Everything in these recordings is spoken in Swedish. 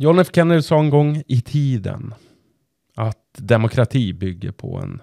John F Kennedy sa en gång i tiden att demokrati bygger på en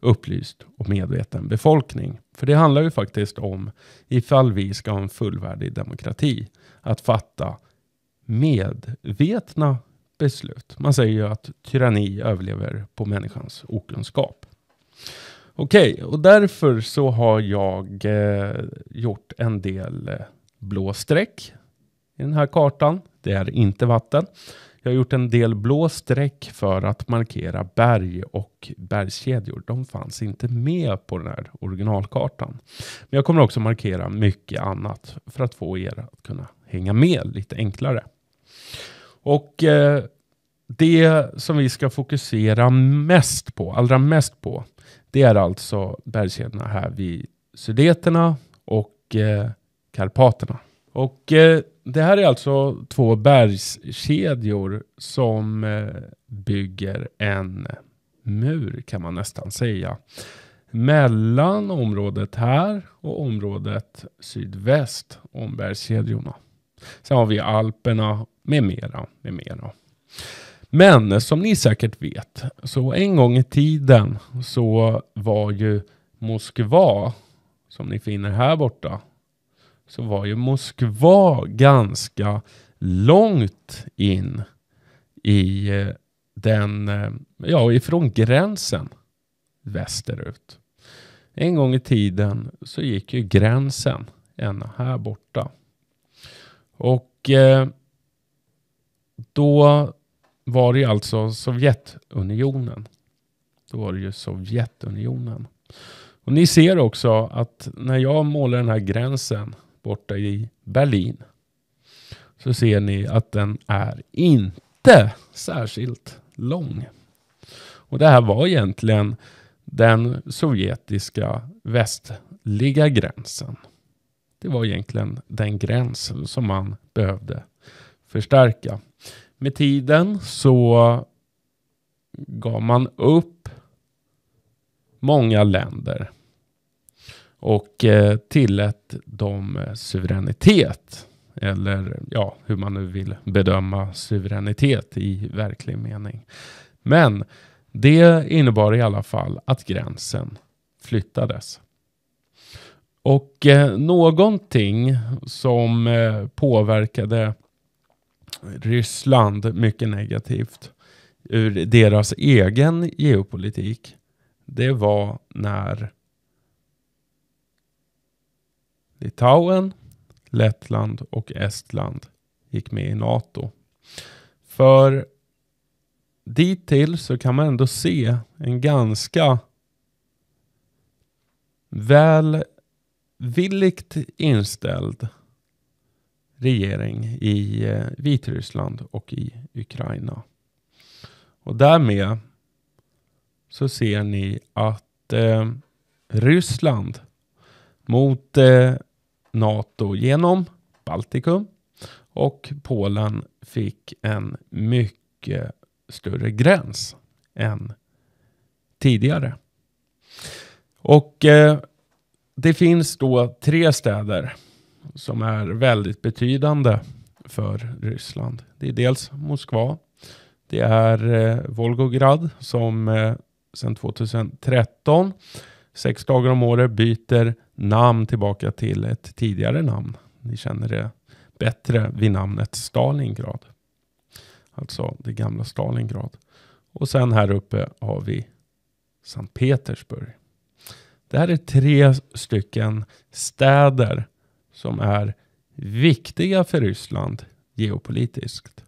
upplyst och medveten befolkning. För det handlar ju faktiskt om ifall vi ska ha en fullvärdig demokrati. Att fatta medvetna beslut. Man säger ju att tyranni överlever på människans okunskap. Okej, okay, och därför så har jag eh, gjort en del eh, blå streck i den här kartan. Det är inte vatten. Jag har gjort en del blå streck för att markera berg och bergskedjor. De fanns inte med på den här originalkartan. Men jag kommer också markera mycket annat för att få er att kunna hänga med lite enklare. Och eh, det som vi ska fokusera mest på, allra mest på, det är alltså bergskedjorna här vid Sudeterna och eh, Karpaterna. Och eh, det här är alltså två bergskedjor som eh, bygger en mur kan man nästan säga. Mellan området här och området sydväst om bergskedjorna. Sen har vi Alperna med mera, med mera. Men som ni säkert vet, så en gång i tiden så var ju Moskva, som ni finner här borta, så var ju Moskva ganska långt in i eh, den, eh, ja, ifrån gränsen västerut. En gång i tiden så gick ju gränsen ända här borta. Och eh, då var det ju alltså Sovjetunionen. Då var det ju Sovjetunionen. Och ni ser också att när jag målar den här gränsen borta i Berlin så ser ni att den är inte särskilt lång. Och det här var egentligen den sovjetiska västliga gränsen. Det var egentligen den gräns som man behövde förstärka. Med tiden så gav man upp många länder och eh, tillät dem eh, suveränitet. Eller ja, hur man nu vill bedöma suveränitet i verklig mening. Men det innebar i alla fall att gränsen flyttades. Och eh, någonting som eh, påverkade Ryssland mycket negativt ur deras egen geopolitik, det var när Litauen, Lettland och Estland gick med i NATO. För dit så kan man ändå se en ganska välvilligt inställd regering i eh, Vitryssland och i Ukraina. Och därmed så ser ni att eh, Ryssland mot eh, NATO genom Baltikum och Polen fick en mycket större gräns än tidigare. Och eh, det finns då tre städer som är väldigt betydande för Ryssland. Det är dels Moskva, det är eh, Volgograd som eh, sedan 2013, sex dagar om året, byter namn tillbaka till ett tidigare namn. Ni känner det bättre vid namnet Stalingrad. Alltså det gamla Stalingrad. Och sen här uppe har vi Sankt Petersburg. Det här är tre stycken städer som är viktiga för Ryssland geopolitiskt.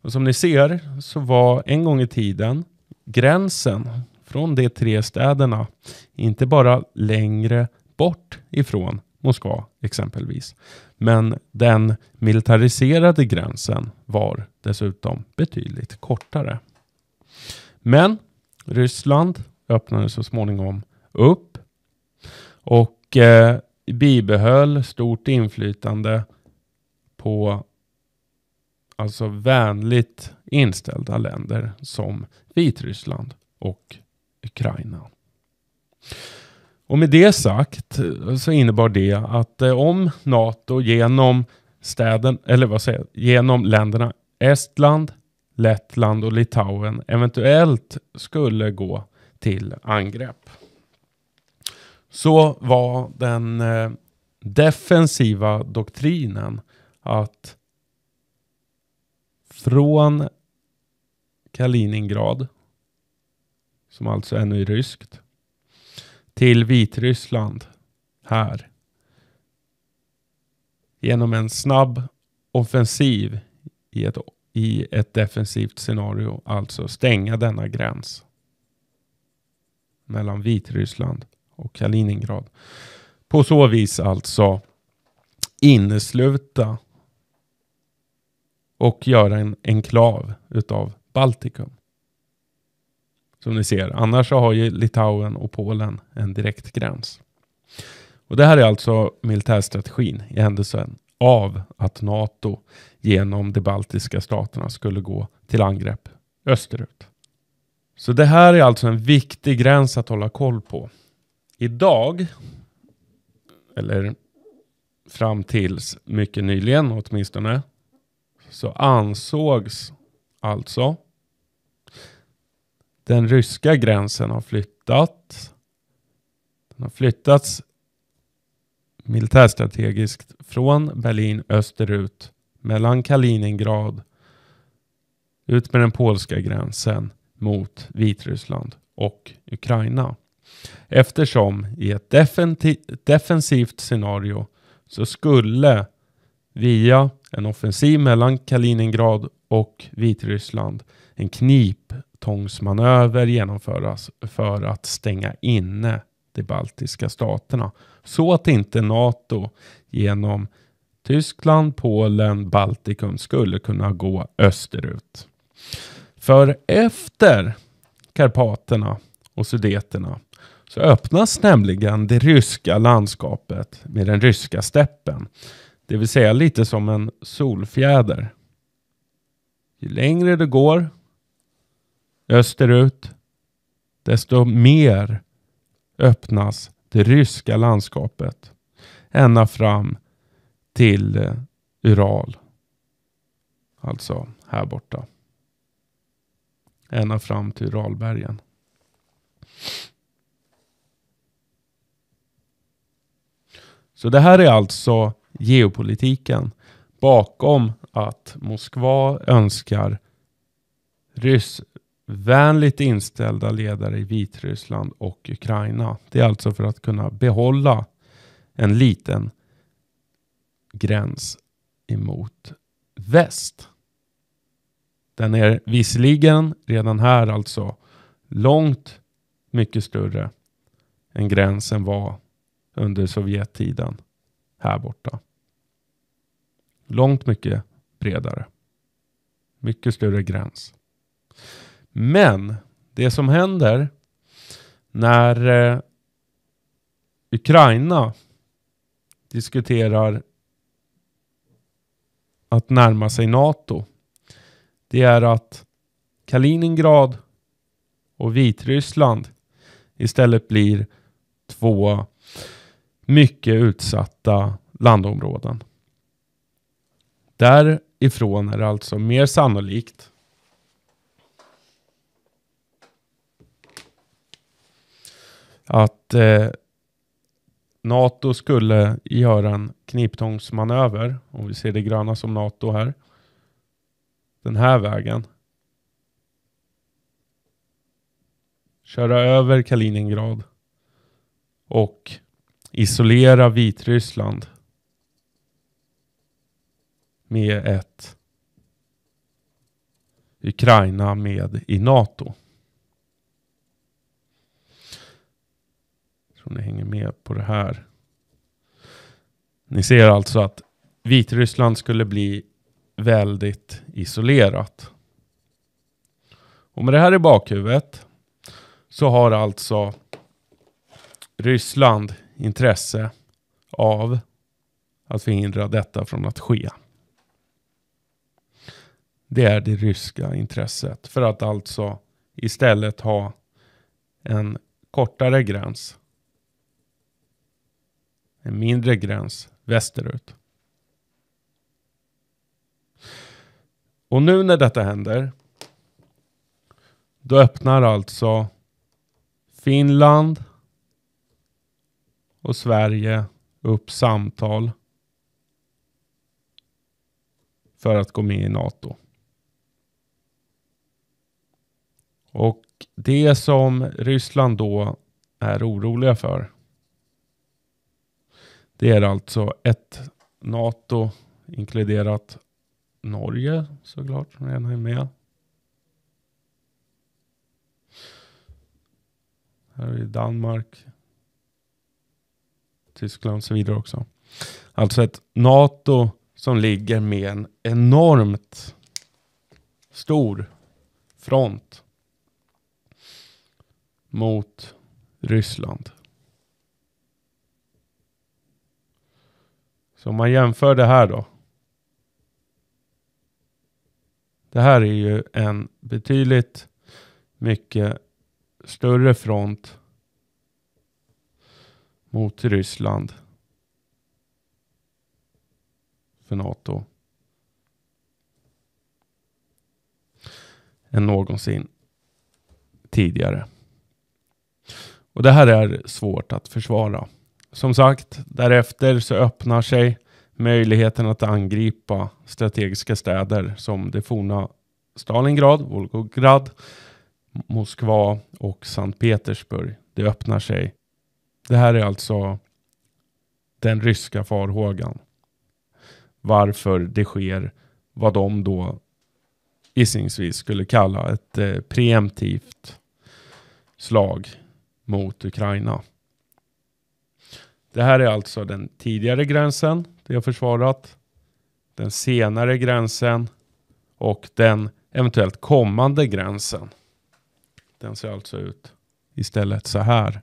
Och som ni ser så var en gång i tiden gränsen från de tre städerna inte bara längre bort ifrån Moskva exempelvis. Men den militariserade gränsen var dessutom betydligt kortare. Men Ryssland öppnade så småningom upp och eh, bibehöll stort inflytande på alltså vänligt inställda länder som Vitryssland och Ukraina. Och med det sagt eh, så innebar det att eh, om NATO genom städen, eller vad säger genom länderna Estland, Lettland och Litauen eventuellt skulle gå till angrepp. Så var den eh, defensiva doktrinen att från Kaliningrad, som alltså ännu är ryskt, till Vitryssland här genom en snabb offensiv i ett, i ett defensivt scenario, alltså stänga denna gräns mellan Vitryssland och Kaliningrad. På så vis alltså innesluta och göra en enklav utav Baltikum. Som ni ser. Annars har ju Litauen och Polen en direkt gräns. Och det här är alltså militärstrategin i händelsen av att NATO genom de baltiska staterna skulle gå till angrepp österut. Så det här är alltså en viktig gräns att hålla koll på. Idag, eller fram tills mycket nyligen åtminstone, så ansågs alltså den ryska gränsen har flyttats. Den har flyttats militärstrategiskt från Berlin österut mellan Kaliningrad ut med den polska gränsen mot Vitryssland och Ukraina. Eftersom i ett defensivt scenario så skulle via en offensiv mellan Kaliningrad och Vitryssland en knip hävstångsmanöver genomföras för att stänga inne de baltiska staterna. Så att inte NATO genom Tyskland, Polen, Baltikum skulle kunna gå österut. För efter Karpaterna och Sudeterna så öppnas nämligen det ryska landskapet med den ryska steppen. Det vill säga lite som en solfjäder. Ju längre det går österut, desto mer öppnas det ryska landskapet ända fram till eh, Ural. Alltså här borta. Ända fram till Uralbergen. Så det här är alltså geopolitiken bakom att Moskva önskar vänligt inställda ledare i Vitryssland och Ukraina. Det är alltså för att kunna behålla en liten gräns emot väst. Den är visserligen redan här alltså långt mycket större än gränsen var under Sovjettiden här borta. Långt mycket bredare. Mycket större gräns. Men det som händer när eh, Ukraina diskuterar att närma sig NATO, det är att Kaliningrad och Vitryssland istället blir två mycket utsatta landområden. Därifrån är det alltså mer sannolikt att eh, NATO skulle göra en kniptångsmanöver, om vi ser det gröna som NATO här, den här vägen. Köra över Kaliningrad och isolera Vitryssland med ett Ukraina med i NATO. om ni hänger med på det här. Ni ser alltså att Vitryssland skulle bli väldigt isolerat. Och med det här i bakhuvudet så har alltså Ryssland intresse av att förhindra detta från att ske. Det är det ryska intresset för att alltså istället ha en kortare gräns en mindre gräns västerut. Och nu när detta händer, då öppnar alltså Finland och Sverige upp samtal för att gå med i NATO. Och det som Ryssland då är oroliga för det är alltså ett NATO inkluderat Norge såklart, som redan är med. Här har vi Danmark, Tyskland och så vidare också. Alltså ett NATO som ligger med en enormt stor front mot Ryssland. Så om man jämför det här då. Det här är ju en betydligt mycket större front mot Ryssland för NATO än någonsin tidigare. Och det här är svårt att försvara. Som sagt, därefter så öppnar sig möjligheten att angripa strategiska städer som det forna Stalingrad, Volgograd, Moskva och Sankt Petersburg. Det öppnar sig. Det här är alltså den ryska farhågan. Varför det sker vad de då gissningsvis skulle kalla ett eh, preemptivt slag mot Ukraina. Det här är alltså den tidigare gränsen, det jag försvarat, den senare gränsen och den eventuellt kommande gränsen. Den ser alltså ut istället så här.